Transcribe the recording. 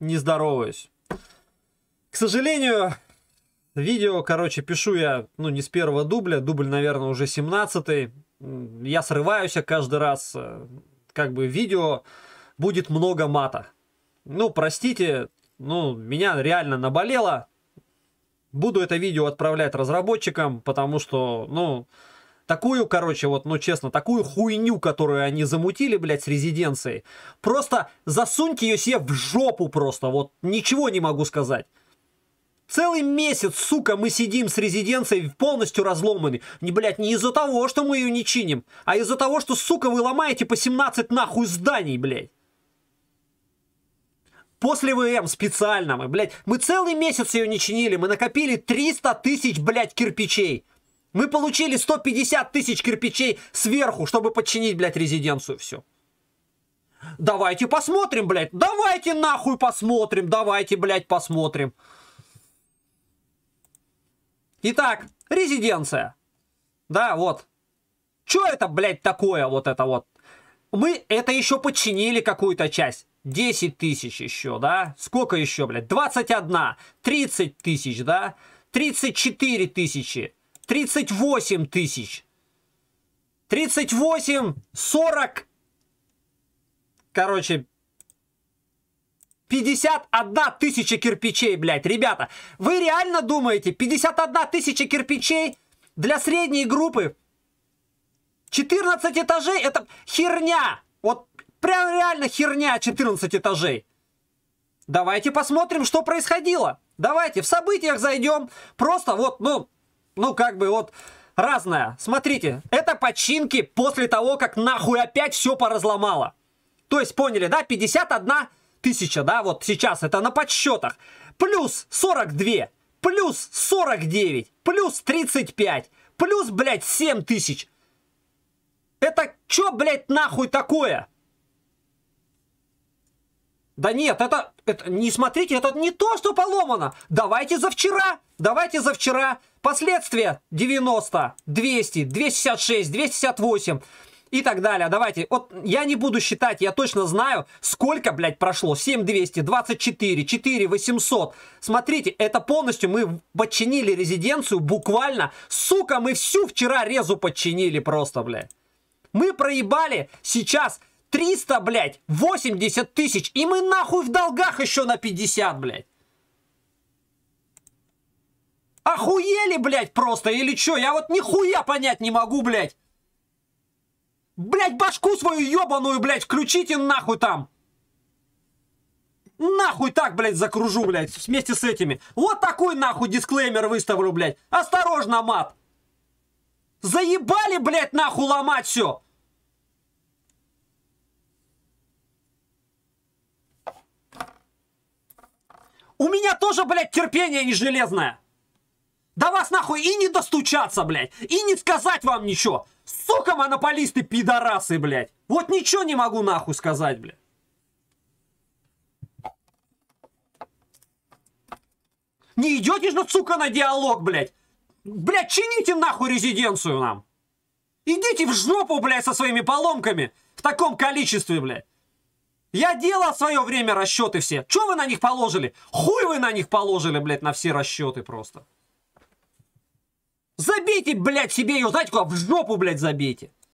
не здороваюсь. К сожалению, видео, короче, пишу я, ну, не с первого дубля. Дубль, наверное, уже 17-й. Я срываюсь я каждый раз. Э, как бы видео будет много мата. Ну, простите, ну, меня реально наболело. Буду это видео отправлять разработчикам, потому что, ну, Такую, короче, вот, ну честно, такую хуйню, которую они замутили, блядь, с резиденцией. Просто засуньте ее себе в жопу просто, вот, ничего не могу сказать. Целый месяц, сука, мы сидим с резиденцией полностью разломаны. Не, блядь, не из-за того, что мы ее не чиним, а из-за того, что, сука, вы ломаете по 17 нахуй зданий, блядь. После ВМ специально мы, блядь, мы целый месяц ее не чинили, мы накопили 300 тысяч, блядь, кирпичей. Мы получили 150 тысяч кирпичей сверху, чтобы подчинить, блядь, резиденцию всю. Давайте посмотрим, блядь. Давайте нахуй посмотрим. Давайте, блядь, посмотрим. Итак, резиденция. Да, вот. Чё это, блядь, такое вот это вот? Мы это еще подчинили какую-то часть. 10 тысяч еще, да? Сколько еще, блядь? 21. 30 тысяч, да? 34 тысячи. 38 тысяч. 38, 40, короче, 51 тысяча кирпичей, блядь, ребята. Вы реально думаете, 51 тысяча кирпичей для средней группы 14 этажей это херня. Вот прям реально херня 14 этажей. Давайте посмотрим, что происходило. Давайте в событиях зайдем. Просто вот, ну, ну, как бы вот разная. Смотрите, это починки после того, как нахуй опять все поразломало. То есть, поняли, да, 51 тысяча, да, вот сейчас это на подсчетах. Плюс 42, плюс 49, плюс 35, плюс, блядь, 7 тысяч. Это чё, блядь, нахуй такое? Да нет, это, это не смотрите, это не то, что поломано. Давайте за вчера, давайте за вчера. Последствия 90, 200, 266, 268 и так далее. Давайте, вот я не буду считать, я точно знаю, сколько, блядь, прошло. 7200, 24, 4 800. Смотрите, это полностью мы подчинили резиденцию буквально. Сука, мы всю вчера резу подчинили просто, блядь. Мы проебали сейчас 300, блядь, 80 тысяч. И мы нахуй в долгах еще на 50, блядь. Охуели, блядь, просто или чё? Я вот нихуя понять не могу, блядь. Блядь, башку свою ебаную, блядь, включите нахуй там. Нахуй так, блядь, закружу, блядь, вместе с этими. Вот такой нахуй дисклеймер выставлю, блядь. Осторожно, мат. Заебали, блядь, нахуй ломать все. У меня тоже, блядь, терпение не железное. Да вас нахуй и не достучаться, блядь, и не сказать вам ничего. Сука, монополисты, пидорасы, блядь. Вот ничего не могу нахуй сказать, блядь. Не идете же, сука, на диалог, блядь. Блядь, чините нахуй резиденцию нам. Идите в жопу, блядь, со своими поломками. В таком количестве, блядь. Я делал в свое время расчеты все. Че вы на них положили? Хуй вы на них положили, блядь, на все расчеты просто. Забейте, блядь, себе ее, знаете куда? В жопу, блядь, забейте.